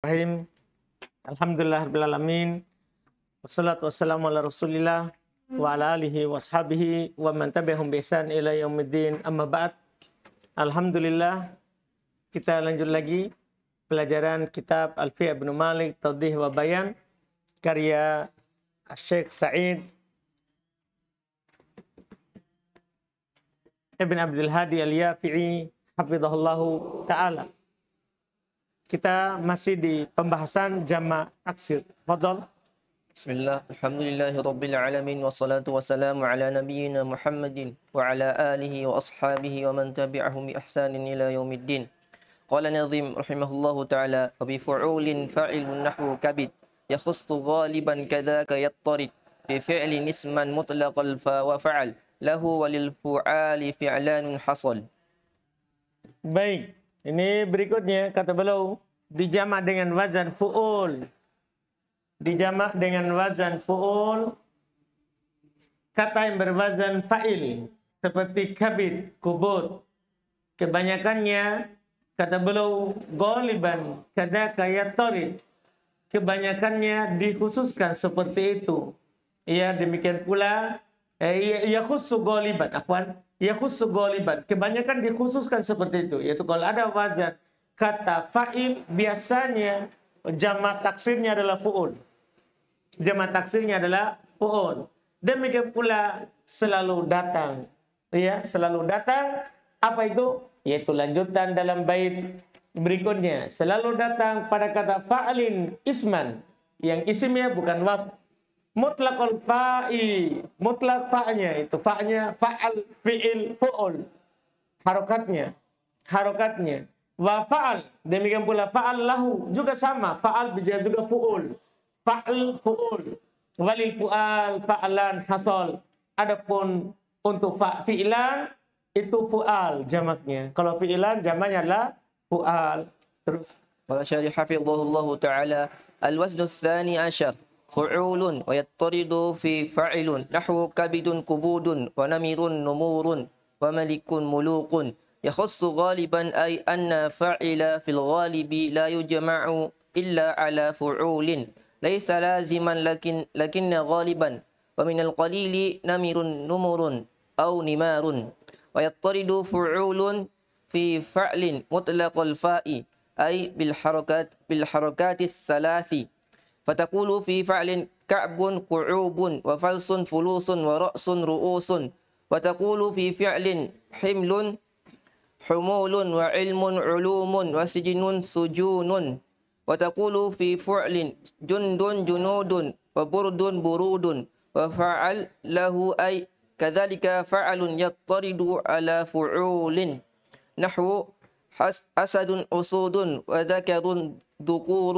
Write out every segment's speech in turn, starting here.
Bismillahirrahmanirrahim. Alhamdulillah rabbil alamin. Wassalatu wassalamu ala Rasulillah wa ala alihi washabihi wa man tabi'ahum bi ihsan ila yaumiddin. Amma ba'd. Alhamdulillah kita lanjut lagi pelajaran kitab Alfiyah bin Malik Tadih wa Bayan karya Syekh Said Ibn Abdul Hadi Al-Yafi'i hafizahullahu ta'ala kita masih di pembahasan jama taksir. Fadal. Bismillah, alhamdulillahi rabbil alamin wassalatu wassalamu ala nabiyyina Muhammadin wa ala alihi wa ashabihi wa man tabi'ahum bi ihsanin ila yaumiddin. Qala Nazim rahimahullahu taala wa bi fu'ulin fa'ilun nahwu kabid yakhussu ghaliban kadzaka yattarid bi fi'lin isman mutlaqal fa wa fa'al lahu fu'ali hasal. Baik, ini berikutnya kata beliau dijamak dengan wazan fu'ul. Dijamak dengan wazan fu'ul kata yang berwazan fa'il seperti kabit, kubut. Kebanyakannya kata beliau goliban kada kaya torit. Kebanyakannya dikhususkan seperti itu. Ya demikian pula eh, iya, ya khusus goliban. Ya khusus goliban. Kebanyakan dikhususkan seperti itu. Yaitu kalau ada wazan kata fa'il biasanya jama taksirnya adalah fu'ul. jama taksirnya adalah fu'ul. Demikian pula selalu datang. Ya, selalu datang. Apa itu? Yaitu lanjutan dalam bait berikutnya. Selalu datang pada kata faalin isman. Yang isimnya bukan wasp mutlakul fa'i mutlak fa'nya itu fa'nya fa'al fi'il fu'ul harokatnya harokatnya wa fa'al demikian pula fa'al lahu juga sama fa'al bija juga fu'ul fa'al fu'ul walil fu'al fa'alan hasol adapun untuk fa fi'ilan itu fu'al jamaknya kalau fi'ilan jamaknya adalah fu'al terus wa syarih hafizahullah ta'ala al-waznu tsani asyar فعول ويضطرد في فعل نحو كبد كبود ونمر نمور وملك ملوق يخص غالبا أي أن فاعل في الغالب لا يجمع إلا على فعول ليس لازما لكن لكن غالبا ومن القليل نمر نمر أو نمار ويضطرد فعول في فعل مطلق الفاء أي بالحركات بالحركات الثلاث فتقول في فعل كعب قعوب وفلس فلوس ورأس رؤوس وتقول في فعل حمل حمول وعلم علوم وسجن سجون وتقول في فعل جند جنود وبرد برود وفعل له أي كذلك فعل يطرد على فعول نحو أسد أسود وذكر ذكور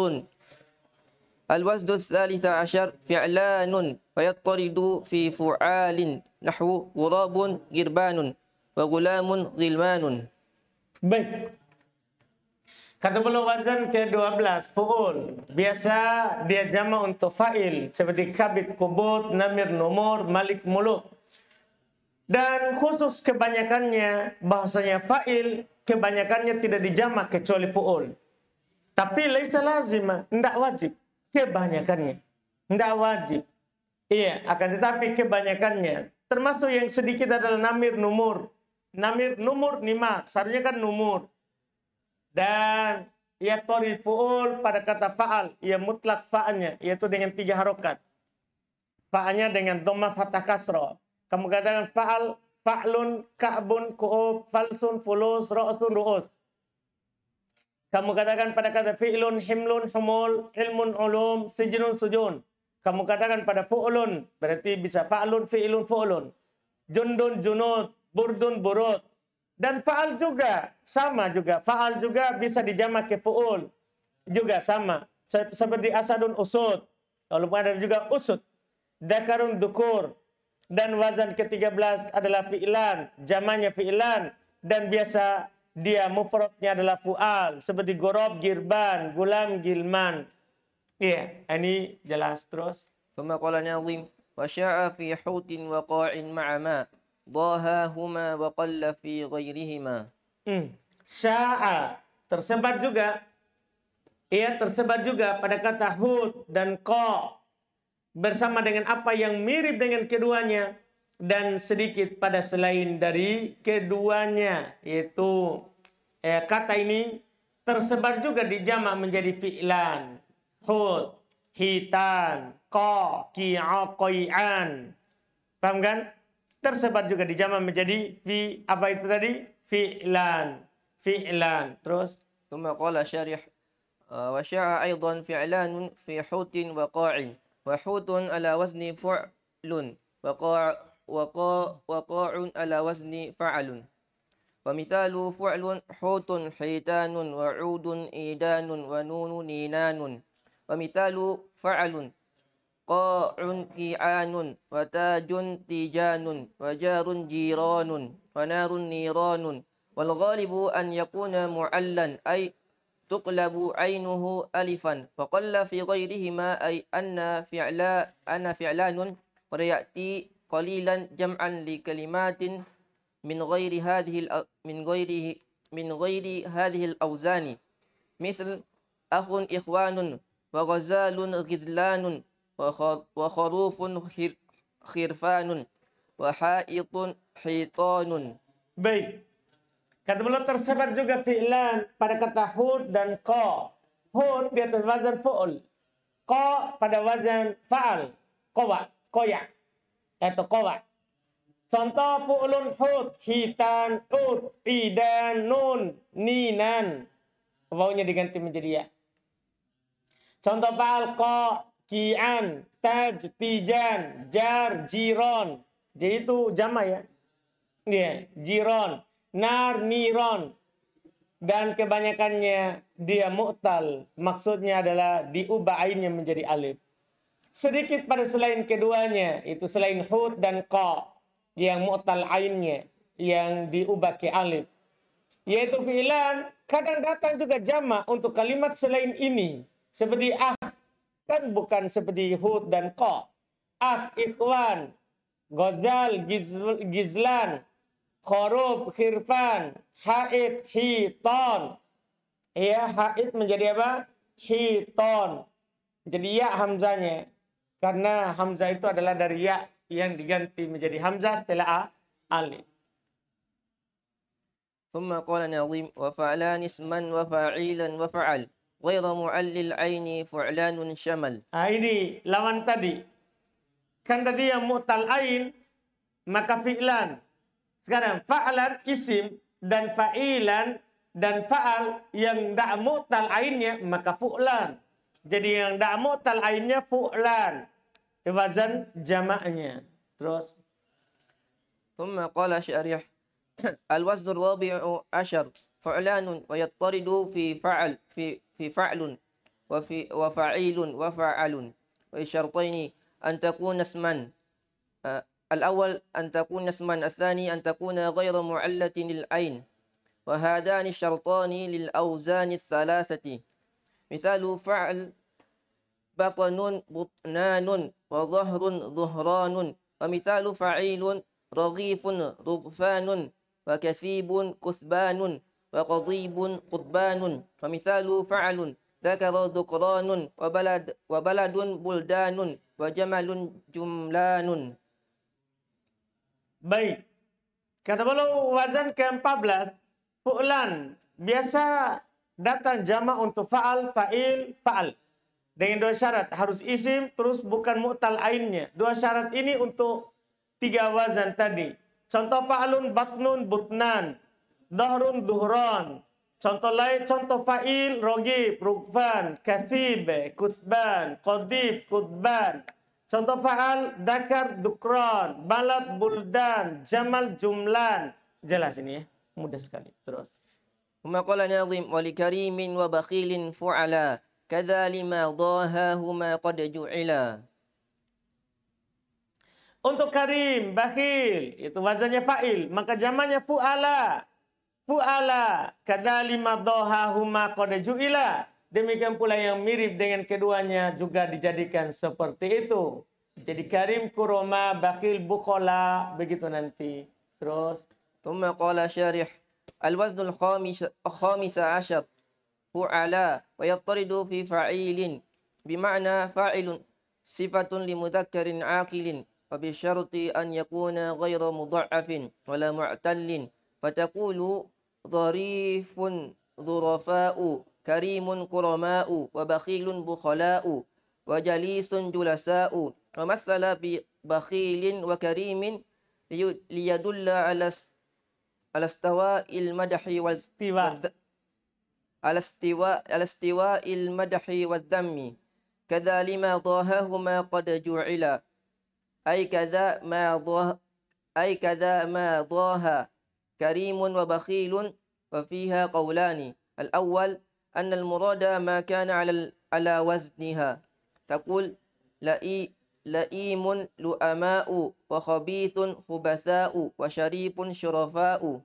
الوزن الثالث عشر فعلان ويطرد في فعال نحو غراب غربان وغلام غلمان Baik. Kata beliau wazan ke-12 fu'ul. Biasa dia jama untuk fa'il seperti kabit kubut, namir nomor, malik muluk. Dan khusus kebanyakannya bahasanya fa'il kebanyakannya tidak dijama kecuali fu'ul. Tapi laisa lazima, tidak wajib kebanyakannya. Tidak wajib. Iya, akan tetapi kebanyakannya. Termasuk yang sedikit adalah namir numur. Namir numur nima, seharusnya kan numur. Dan ia toril fu'ul pada kata fa'al, ia mutlak fa'annya, yaitu dengan tiga harokat. Fa'annya dengan doma fatah kasro. Kamu katakan fa'al, fa'lun, ka'bun, ku'ub, falsun, fulus, ro'sun, ru'us. Kamu katakan pada kata fi'lun, himlun, humul, ilmun, ulum, sijnun, sujun. Kamu katakan pada fu'lun, berarti bisa fa'lun, fi'lun, fu'lun. Jundun, junud, burdun, burud. Dan fa'al juga, sama juga. Fa'al juga bisa dijamak ke fu'ul. Juga sama. Seperti asadun usud. Lalu ada juga usud. Dakarun dukur. Dan wazan ke-13 adalah fi'ilan. Jamannya fi'ilan. Dan biasa dia mufradnya adalah fual seperti gorob girban gulam gilman iya yeah, ini jelas terus wa sya'a fi hutin في qa'in ma'ama dhaha huma wa qalla في غيرهما hmm. sya'a tersebar juga ia tersebar juga pada kata hud dan ko bersama dengan apa yang mirip dengan keduanya dan sedikit pada selain dari keduanya yaitu eh, kata ini tersebar juga di jamak menjadi fi'lan hud hitan ko ki'aqoi'an paham kan tersebar juga di jamak menjadi fi apa itu tadi fi'lan fi'lan terus ثم قال شارح وشاع أيضا فعلان في حوت وقاع وحوت على وزن فعل وقاع waqa'un ala wazni fa'alun. Wa mithalu fu'lun hutun hitanun wa 'udun idanun wa nunun ninanun. Wa mithalu fa'alun qa'un ki'anun wa tajun tijanun wa jarun jiranun wa narun niranun. Wal ghalibu an yakuna mu'allan ay تقلب عينه ألفا وقل في غيرهما أي anna فعلا anna فعلان قد يأتي قليلا جمعا لكلمات من غير هذه من غير من غير هذه الاوزان مثل اخ اخوان وغزال غزلان وخروف خرفان وحائط حيطان بي كتب الله تصبر جوجا فعلان pada kata hud dan qa hud di atas wazan fu'l qa pada wazan fa'al qawa qaya Etkowa. Eh, Contoh fu'lun hud, hitan, ut, idan, nun, ninan. Wawunya diganti menjadi ya. Contoh palko, kian, taj, tijan, jar, jiron. Jadi itu jama ya. Iya, yeah. jiron, nar, niron. Dan kebanyakannya dia mu'tal. Maksudnya adalah diubah ainnya menjadi alif sedikit pada selain keduanya itu selain hud dan qa yang mu'tal ainnya yang diubah ke alif yaitu fi'lan kadang datang juga jamak untuk kalimat selain ini seperti ah kan bukan seperti hud dan qa ah ikhwan gozal gizlan khorub khirfan haid hiton ya haid menjadi apa hiton jadi ya hamzanya karena Hamzah itu adalah dari ya yang diganti menjadi Hamzah setelah A, Ali. ثم قال نظيم وفعلان اسما وفاعيلا وفعل غير معلل عين فعلان شمل ah, ini lawan tadi kan tadi yang mu'tal ain maka fi'lan sekarang fa'lan isim dan fa'ilan dan fa'al yang da' mu'tal ainnya maka fu'lan jadi yang da' mu'tal ainnya fu'lan وزن jamaknya. Terus. ثم قال شريح الوزن الرابع عشر فعلان ويضطرد في فعل في في فعل وفي وفعيل وفعل وشرطين أن تكون اسما آه، الأول أن تكون اسما الثاني أن تكون غير معلة للعين وهذان الشرطان للأوزان الثلاثة مثال فعل بطن بطنان وظهر ظهران ومثال فعيل رغيف رغفان وكثيب كثبان وقضيب قطبان ومثال فعل ذكر ذكران وبلد وبلد بلدان وجمل جملان كتب الله وزن كم ke فؤلان بيسا داتا جمع jamak فعل فعيل فعل, فعل. dengan dua syarat harus isim terus bukan mu'tal ainnya dua syarat ini untuk tiga wazan tadi contoh fa'lun batnun butnan dahrun duhron contoh lain contoh fa'il rogib rukban kasib kusban qadib kudban contoh fa'al dakar dukron balad buldan jamal jumlan jelas ini ya mudah sekali terus Maqala nazim wa likarimin wa bakhilin fu'ala Kadzalima dhahahuma Untuk karim, bakhil, itu wazannya fa'il, maka jamannya fu'ala. Fu'ala, kadzalima dhahahuma qad ju'ila. Demikian pula yang mirip dengan keduanya juga dijadikan seperti itu. Jadi karim kuroma, bakhil bukola, begitu nanti. Terus. Tumma qala syarih. Al-waznul khamis, khamis asyad. فعلا ويطرد في فعيل بمعنى فاعل صفة لمذكر عاقل وبشرط أن يكون غير مضعف ولا معتل فتقول ظريف ظرفاء كريم كرماء وبخيل بخلاء وجليس جلساء ومثل ببخيل وكريم ليدل على على استواء المدح والاستواء على استواء على استواء المدح والذم كذا لما ضاهاهما قد جعلا أي كذا ما ضاه أي كذا ما ضاها كريم وبخيل وفيها قولان الأول أن المراد ما كان على على وزنها تقول لئي لئيم لؤماء وخبيث خبثاء وشريف شرفاء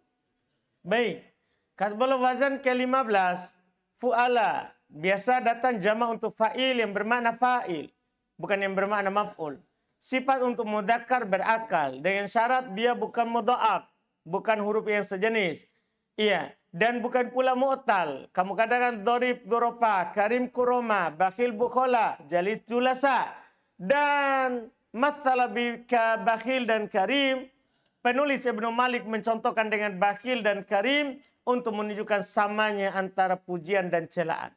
Baik, Kalau wazan ke-15, fu'ala. Biasa datang jama untuk fa'il yang bermakna fa'il. Bukan yang bermakna maf'ul. Sifat untuk mudakar berakal. Dengan syarat dia bukan mudha'ab. Bukan huruf yang sejenis. Iya. Dan bukan pula mu'tal. Kamu katakan dorib doropa, karim kuroma, bakhil bukhola, jalis julasa. Dan masalah bika bakhil dan karim. Penulis Ibnu Malik mencontohkan dengan bakhil dan karim untuk menunjukkan samanya antara pujian dan celaan.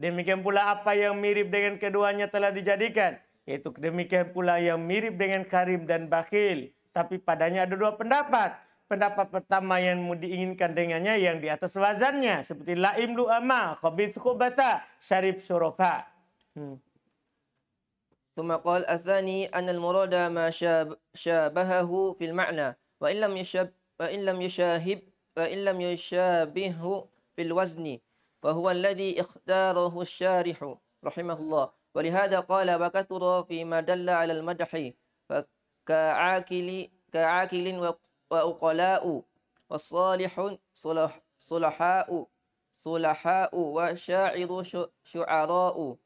Demikian pula apa yang mirip dengan keduanya telah dijadikan, yaitu demikian pula yang mirip dengan karim dan bakhil. Tapi padanya ada dua pendapat. Pendapat pertama yang diinginkan dengannya yang di atas wazannya seperti laim lu'ama, khabith khubata, syarif surofa. Hmm. ثم قال الثاني أن المراد ما شابهه في المعنى وإن لم يشاب وإن لم يشاهب فإن لم يشابهه في الوزن فهو الذي اختاره الشارح رحمه الله ولهذا قال وكثر فيما دل على المدح فكعاكل كعاكل وأقلاء وصالح صلحاء صلحاء وشاعر شعراء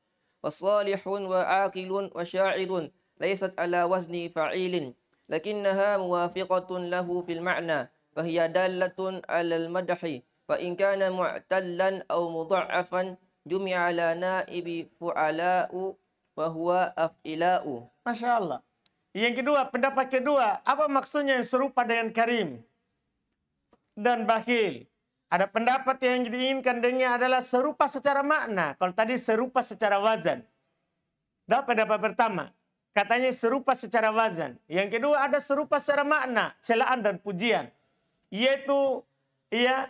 وصالح وعاقل وشاعر ليست على وزن فعيل لكنها موافقة له في المعنى فهي دالة على المدح فإن كان معتلا أو مضعفا جمع على نائب فعلاء وهو ما Masya Allah. Yang kedua, pendapat kedua, apa maksudnya yang serupa dengan karim dan bakhil? Ada pendapat yang diinginkan dengan adalah serupa secara makna. Kalau tadi serupa secara wazan. Dapat pendapat pertama. Katanya serupa secara wazan. Yang kedua ada serupa secara makna, celaan dan pujian yaitu ya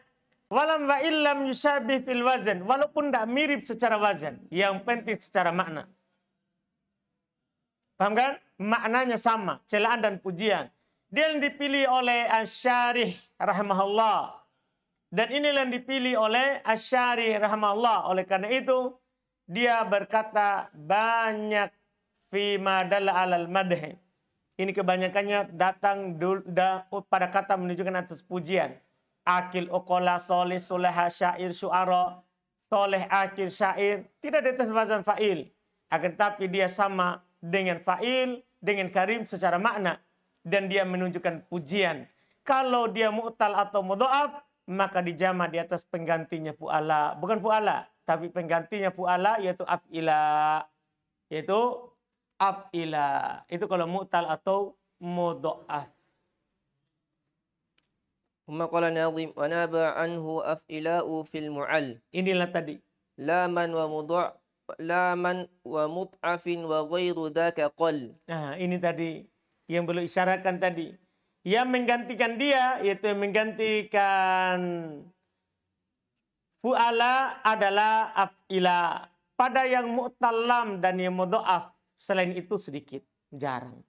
walam wa illam yusabih fil wazan walaupun tidak mirip secara wazan yang penting secara makna paham kan maknanya sama celaan dan pujian dia yang dipilih oleh Asyarih rahimahullah dan inilah yang dipilih oleh Asyari rahimahullah oleh karena itu dia berkata banyak fima dalla al madhi ini kebanyakannya datang da, pada kata menunjukkan atas pujian. Akil, ukola, soleh, soleha, syair, syuara, soleh, akil, syair. Tidak di atas bahasa fa'il. Akan tetapi dia sama dengan fa'il, dengan karim secara makna. Dan dia menunjukkan pujian. Kalau dia mu'tal atau mudo'af, maka dijama di atas penggantinya fu'ala. Bukan fu'ala, tapi penggantinya fu'ala yaitu af'ila. Yaitu ab ila. Itu kalau mu'tal atau mudha'af. qala قال wa naba anhu أفئلاء fil mu'al. inilah tadi laman wa mudha' laman wa mut'afin wa ghairu dzaka qal nah ini tadi yang belum isyaratkan tadi yang menggantikan dia yaitu yang menggantikan fu'ala adalah af'ila pada yang mu'talam dan yang mudha'af Selain itu sedikit, jarang.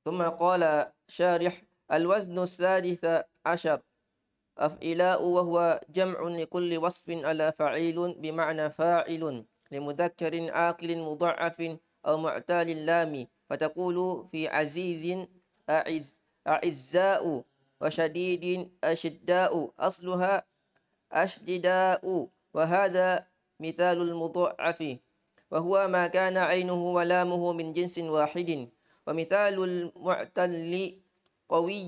ثم قال شارح الوزن الثالث عشر أفعلاء وهو جمع لكل وصف على فعيل بمعنى فاعل لمذكر عاقل مضعف أو معتال لام فتقول في عزيز أعز أعزاء وشديد أشداء أصلها أشدداء وهذا مثال المضعف وهو ما كان عينه ولامه من جنس واحد ومثال المعتل قوي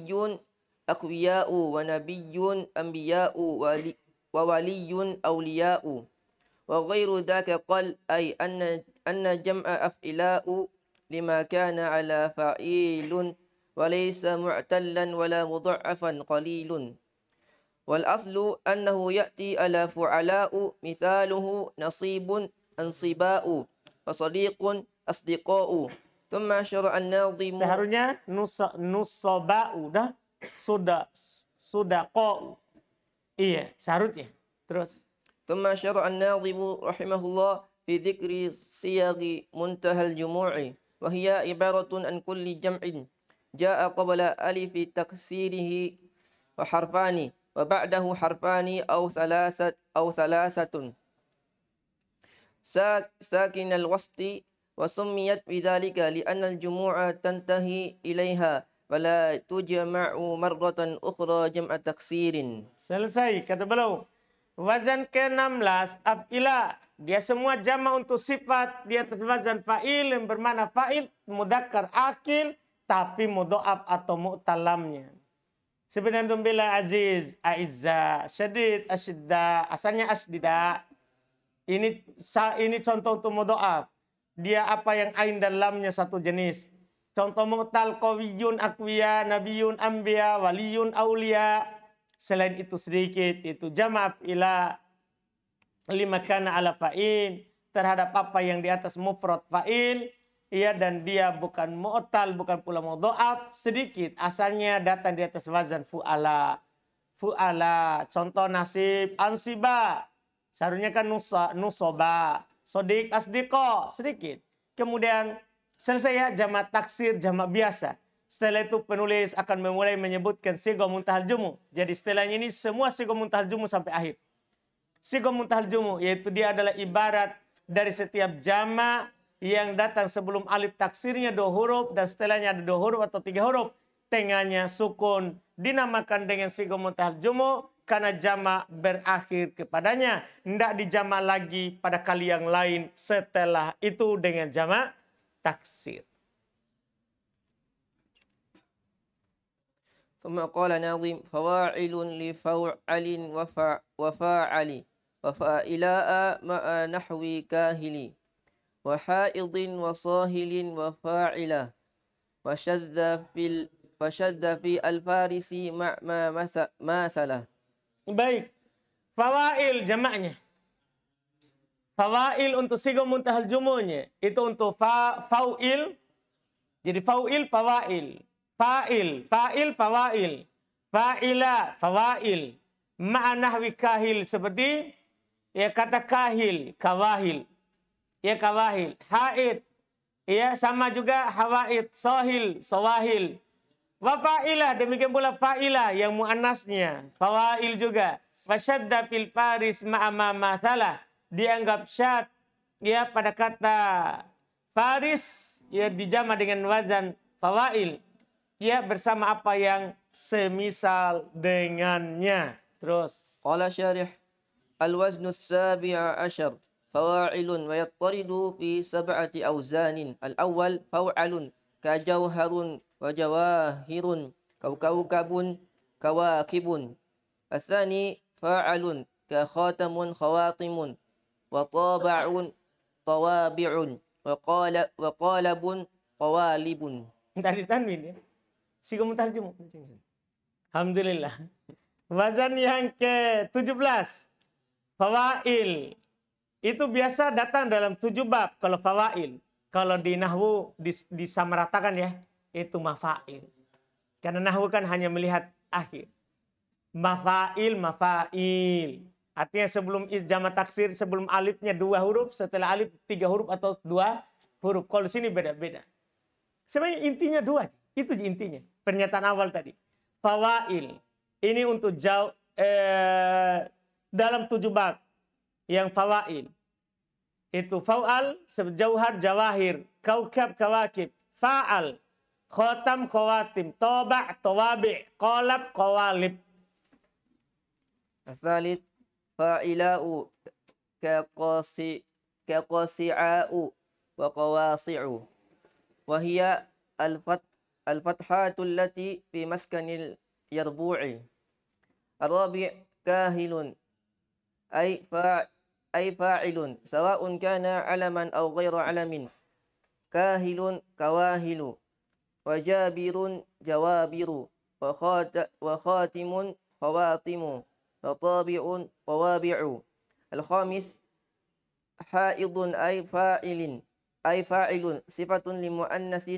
أقوياء ونبي أنبياء وولي أولياء وغير ذاك قال أي أن أن جمع أفعلاء لما كان على فعيل وليس معتلا ولا مضعفا قليل والأصل أنه يأتي على فعلاء مثاله نصيب ansiba'u fasadiqun asdiqa'u thumma syara an-nazim seharusnya nusa nusoba'u dah sudah sudah kau iya seharusnya terus thumma syara an-nazim rahimahullah fi dzikri siyagi muntahal jumu'i wa hiya ibaratun an kulli jam'in jaa qabla alif taksirihi wa harfani wa ba'dahu harfani aw thalasat aw thalasatun ساكن الوسط وسميت بذلك لأن الجموع تنتهي إليها ولا تجمع مرة أخرى جمع تكسير selesai kata beliau wazan ke-16 af'ila dia semua jama untuk sifat di atas wazan fa'il yang bermakna fa'il Mudakar akil tapi mudha'af atau mu'talamnya sebenarnya bila aziz aizza syadid asyidda asalnya asdida ini ini contoh untuk doa Dia apa yang ain dalamnya satu jenis. Contoh mu'tal qawiyun akwiya nabiyun anbiya waliyun aulia. Selain itu sedikit itu jamaf ila lima kana ala fa'in terhadap apa yang di atas mufrad fa'il ia dan dia bukan mu'tal, bukan pula mudhaf Sedikit asalnya datang di atas wazan fu'ala. Fu'ala. Contoh nasib ansiba. Seharusnya kan nusa, nusoba. Sodik asdiko, sedikit. Kemudian selesai ya jamak taksir, jama biasa. Setelah itu penulis akan memulai menyebutkan sigo muntahal jumu. Jadi setelah ini semua sigo muntahal jumu sampai akhir. Sigo muntahal jumu yaitu dia adalah ibarat dari setiap jama yang datang sebelum alif taksirnya dua huruf dan setelahnya ada dua huruf atau tiga huruf. Tengahnya sukun dinamakan dengan sigo muntahal jumu karena jama berakhir kepadanya. Tidak dijama lagi pada kali yang lain setelah itu dengan jama taksir. ثم قال ناظم فواعل لفوعل وفاعل وفاعلاء مع نحو كاهل وحائض وصاهل وفاعلة وشذ في, وشذ في الفارس مع ما مثله Baik. Fawail jamaknya. Fawail untuk sigo muntahal jumunya. Itu untuk fa, fawil. Jadi fawil, fawail. Fa'il, fa'il, fawail. Fa'ila, fawail. Ma'anahwi kahil seperti ya kata kahil, kawahil. Ya kawahil. Haid. Ya sama juga hawaid, sohil, sawahil. Wa demikian pula fa'ilah yang mu'anasnya Fawail juga. Wa syadda fil faris ma'ama masalah. Dianggap syad ya pada kata faris ya dijama dengan wazan fawail ya bersama apa yang semisal dengannya. Terus. Qala syarih al-waznu sabi'a asyar fawailun wa yattaridu fi sab'ati awzanin. Al-awwal fawalun kajauharun وجواهر كوكب كواكب الثاني فاعل كخاتم خواتم وطابع طوابع وقال وقالب قوالب dari tanwin ya. Si kamu tarjum. Alhamdulillah. Wazan yang ke-17. Fawail. Itu biasa datang dalam tujuh bab kalau fawail. Kalau di nahwu dis disamaratakan ya itu mafail. Karena nahwu kan hanya melihat akhir. Mafail, mafail. Artinya sebelum jama taksir, sebelum alifnya dua huruf, setelah alif tiga huruf atau dua huruf. Kalau sini beda-beda. Sebenarnya intinya dua. Itu intinya. Pernyataan awal tadi. Fawail. Ini untuk jauh, eh, dalam tujuh bab yang fawail. Itu fawal, jauhar, jawahir, kaukab, kawakib, faal, خاتم خواتم طابع طوابع قالب قوالب الثالث فاعلاء كقاصي كقاصعاء وقواصع وهي الفتح الفتحات التي في مسكن اليربوع الرابع كاهل أي فاع أي فاعل سواء كان علما أو غير علم كاهل كواهل وجابر جوابر وخاتم خواتم وطابع طوابع الخامس حائض أي فاعل أي فاعل صفة لمؤنث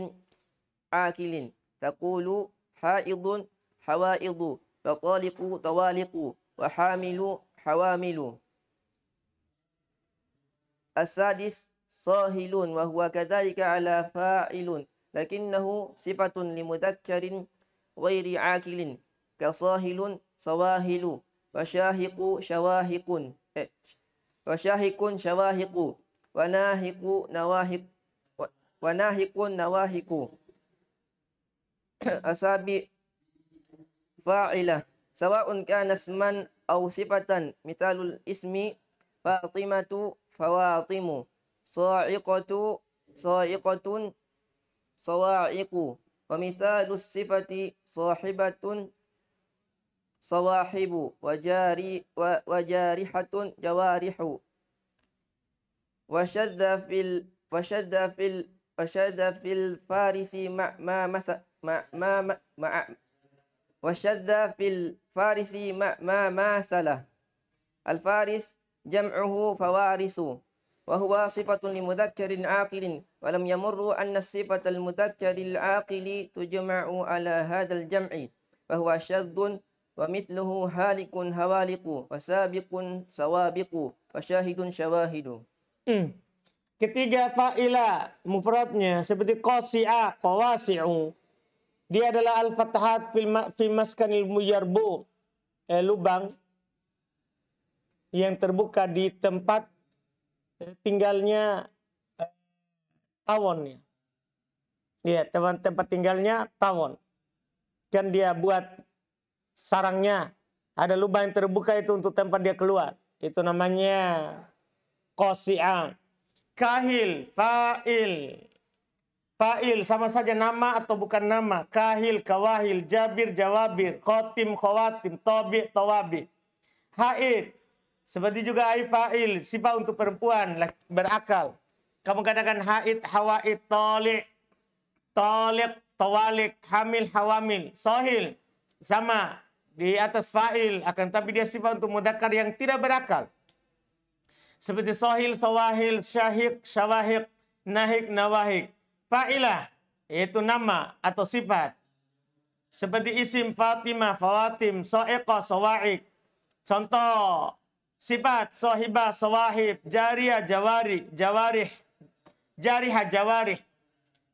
عاكل تقول حائض حوائض وطالق طوالق وحامل حوامل السادس صاهل وهو كذلك على فاعل لكنه صفة لمذكر غير عاكل كصاهل صواهل وشاهق شواهق وشاهق شواهق وناهق نواهق وناهق نواهق أصابع فاعلة سواء كان اسما أو صفة مثال الاسم فاطمة فواطم صاعقة صاعقة صواعق ومثال الصفة صاحبة صواحب وجاري وجارحة جوارح وشذ في ال وشذ في ال وشذ في الفارس مع ما مس مع ما مع وشذ في الفارس مع ما ما سله الفارس جمعه فوارس wa huwa sifatun li mudzakkarin aqilin wa lam yamurru anna sifatal mudzakkari aqili tujma'u ala hadzal jam'i wa huwa syadzun wa mithluhu halikun hawaliqu wa sabiqun sawabiqu wa syahidun syawahidu hmm. ketiga fa'ila mufradnya seperti qasi'a qawasi'u dia adalah al-fatahat fil, fil maskanil muyarbu eh, lubang yang terbuka di tempat tinggalnya eh, Tawon ya. Iya, tempat tempat tinggalnya Tawon. Kan dia buat sarangnya ada lubang yang terbuka itu untuk tempat dia keluar. Itu namanya Kosiang. Kahil, Fa'il. Fa'il sama saja nama atau bukan nama. Kahil, Kawahil, Jabir, Jawabir, Khotim, Khawatim, Tobi, Tawabi. Haid, seperti juga aifail, sifat untuk perempuan berakal. Kamu katakan haid, hawaid, tolik, tolik, tawalik, hamil, hawamil, sohil. Sama di atas fa'il, akan tapi dia sifat untuk mudakar yang tidak berakal. Seperti sohil, sawahil, syahik, syawahik, nahik, nawahik. Fa'ilah, yaitu nama atau sifat. Seperti isim Fatimah, Fawatim, So'eqah, So'wa'ik. Contoh Sifat, sohiba, sawahib, jariah, jawari, jawarih, jariha jawarih.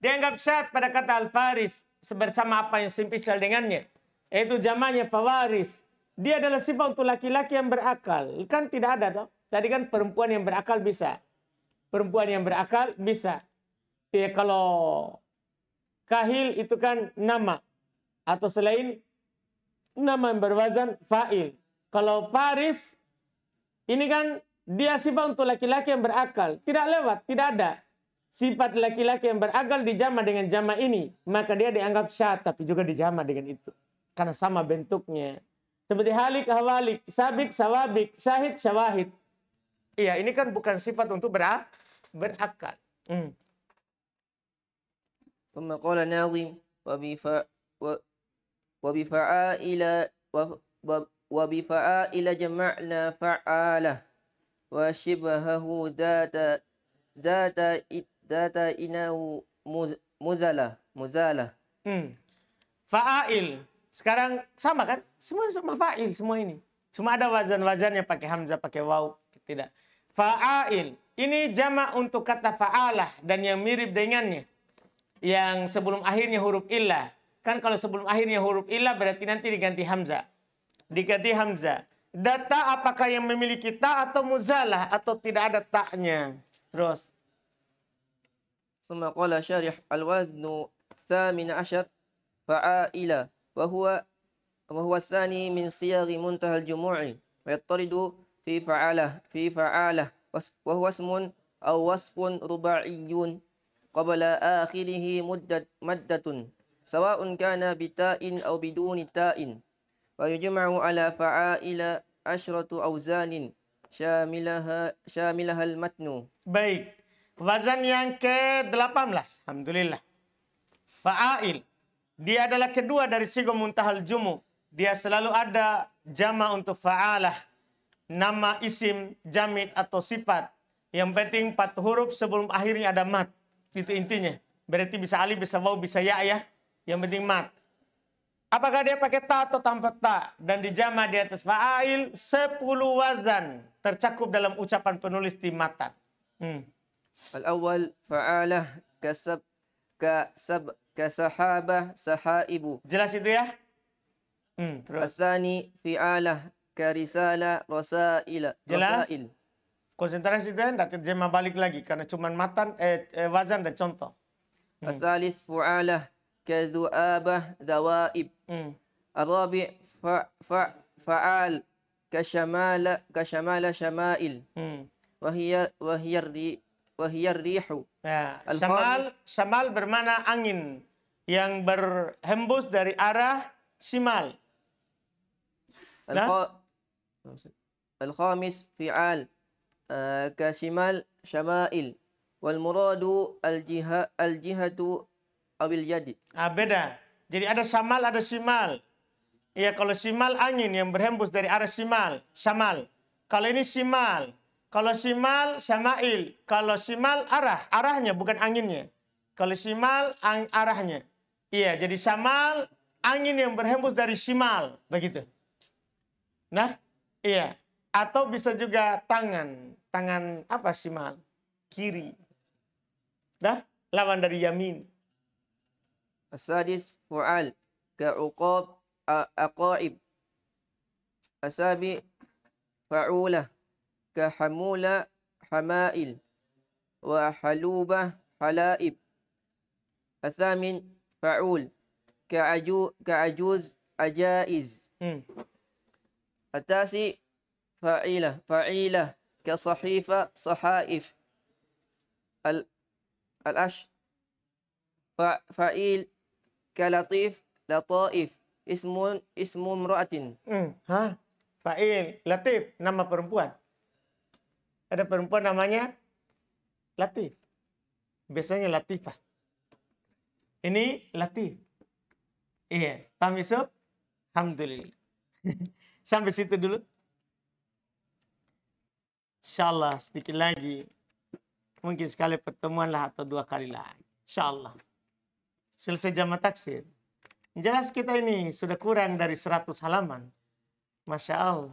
Dianggap syad pada kata al-faris bersama apa yang simpisal dengannya. Yaitu zamannya fawaris. Dia adalah sifat untuk laki-laki yang berakal. Kan tidak ada toh. Tadi kan perempuan yang berakal bisa. Perempuan yang berakal bisa. Ya, kalau kahil itu kan nama. Atau selain nama yang berwazan fa'il. Kalau faris ini kan dia sifat untuk laki-laki yang berakal. Tidak lewat, tidak ada. Sifat laki-laki yang berakal dijama dengan jama ini. Maka dia dianggap syah tapi juga dijama dengan itu. Karena sama bentuknya. Seperti halik, hawalik, sabik, sawabik, syahid, syawahid. Iya, ini kan bukan sifat untuk berak berakal. Hmm. ثم قال ناظم وبفعائل wa bi fa'ila jama'na fa'ala wa shibahahu data data data inahu muzala muzala hmm. fa'il sekarang sama kan semua sama fa'il semua ini cuma ada wazan-wazannya pakai hamzah pakai waw tidak fa'il ini jamak untuk kata fa'alah dan yang mirip dengannya yang sebelum akhirnya huruf illah kan kalau sebelum akhirnya huruf illah berarti nanti diganti hamzah diganti hamzah. Data apakah yang memiliki ta atau muzalah atau tidak ada taknya. Terus. ثم قال شارح الوزن الثامن عشر فعائلة وهو وهو الثاني من صيغ منتهى الجموع ويطرد في فعالة في فعالة وهو اسم أو وصف رباعي قبل آخره مدة مدة سواء كان بتاء أو بدون تاء ويجمع على فعائل asyratu auzanin syamilaha syamilahal matnu. Baik. Wazan yang ke-18. Alhamdulillah. Fa'ail. Dia adalah kedua dari sigo muntahal jumu. Dia selalu ada jama untuk fa'alah. Nama isim, jamid atau sifat. Yang penting empat huruf sebelum akhirnya ada mat. Itu intinya. Berarti bisa alif, bisa waw, bisa ya ya. Yang penting mat. Apakah dia pakai ta atau tanpa ta? Dan dijama di atas fa'ail 10 wazan tercakup dalam ucapan penulis di matan. Hmm. Al-awwal fa'alah kasab kasab kasahabah sahaibu. Jelas itu ya? Hmm, terus. Asani fi'alah karisala rasaila. Jelas? Rasail. Konsentrasi itu ya, tidak terjemah balik lagi karena cuma matan eh, eh wazan dan contoh. Hmm. Asalis fu'alah kadhu'abah dawaib. الرابع فعال كشمال كشمال شمائل وهي وهي وهي الريح شمال شمال bermakna angin yang berhembus dari arah simal. Nah. الخامس فعال كشمال شمائل والمراد الجهة الجهة أو اليد. Ah, beda. Jadi ada samal, ada simal. Ya kalau simal angin yang berhembus dari arah simal, samal. Kalau ini simal, kalau simal samail, kalau simal arah, arahnya bukan anginnya. Kalau simal ang, arahnya. Iya, jadi samal angin yang berhembus dari simal, begitu. Nah, iya. Atau bisa juga tangan, tangan apa simal? Kiri. Dah, lawan dari yamin. السادس فعال كعقاب أقائب السابع فعولة كحمولة حمائل وحلوبة حلائب الثامن فعول كعجو كعجوز أجائز التاسع فعيلة فعيلة كصحيفة صحائف الأش فعيل kalatif lataif ismun ismu mra'atin. Hmm. Hah? Fa'il Latif nama perempuan. Ada perempuan namanya Latif. Biasanya Latifah. Ini Latif. Iya, paham Yusuf? Alhamdulillah. Sampai situ dulu. Insyaallah sedikit lagi. Mungkin sekali pertemuan lah atau dua kali lagi. Insyaallah selesai jama taksir. Jelas kita ini sudah kurang dari 100 halaman. Masya Allah.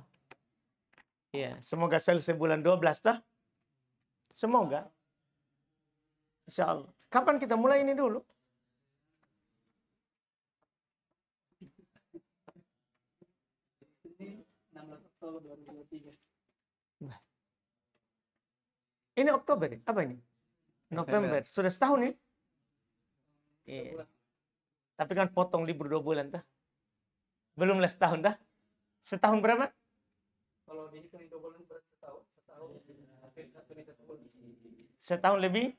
Ya, semoga selesai bulan 12 dah. Semoga. Insya Allah. Kapan kita mulai ini dulu? Ini Oktober, ya? apa ini? November. Sudah setahun ya? Iya. Tapi kan potong libur dua bulan tuh. Belum lah setahun dah. Setahun berapa? Kalau dihitung dua bulan berarti setahun. Setahun Setahun lebih?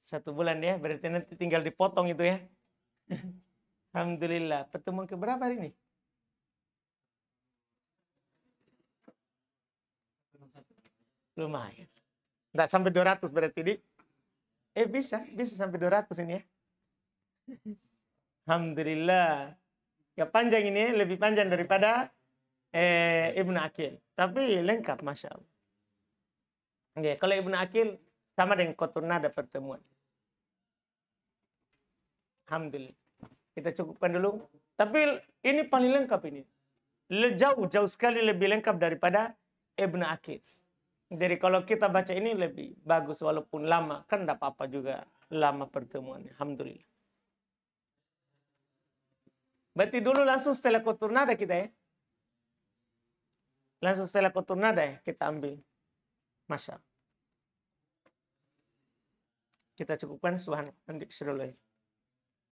Satu bulan ya. Berarti nanti tinggal dipotong itu ya. Alhamdulillah. Pertemuan keberapa hari ini? Lumayan. tidak sampai 200 berarti, di Eh, bisa. Bisa sampai 200 ini ya. Alhamdulillah. Ya panjang ini lebih panjang daripada eh, Ibnu Akil. Tapi lengkap Masya Allah. Oke, kalau Ibnu Akil sama dengan Kotuna ada pertemuan. Alhamdulillah. Kita cukupkan dulu. Tapi ini paling lengkap ini. Jauh-jauh sekali lebih lengkap daripada Ibnu Akil. Jadi kalau kita baca ini lebih bagus walaupun lama. Kan tidak apa-apa juga lama pertemuannya. Alhamdulillah. Berarti dulu langsung setelah kotor nada kita ya. Langsung setelah kotor nada ya kita ambil. Masya Kita cukupkan subhanallah. Nanti seru lagi.